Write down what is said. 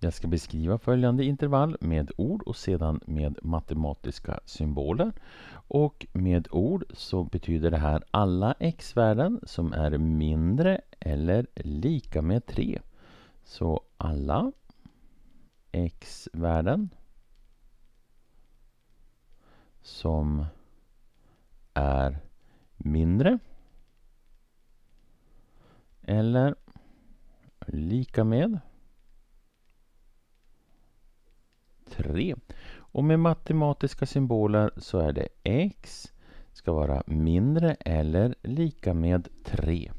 Jag ska beskriva följande intervall med ord och sedan med matematiska symboler. Och med ord så betyder det här alla x-värden som är mindre eller lika med 3. Så alla x-värden som är mindre eller lika med 3. Och med matematiska symboler så är det x ska vara mindre eller lika med 3.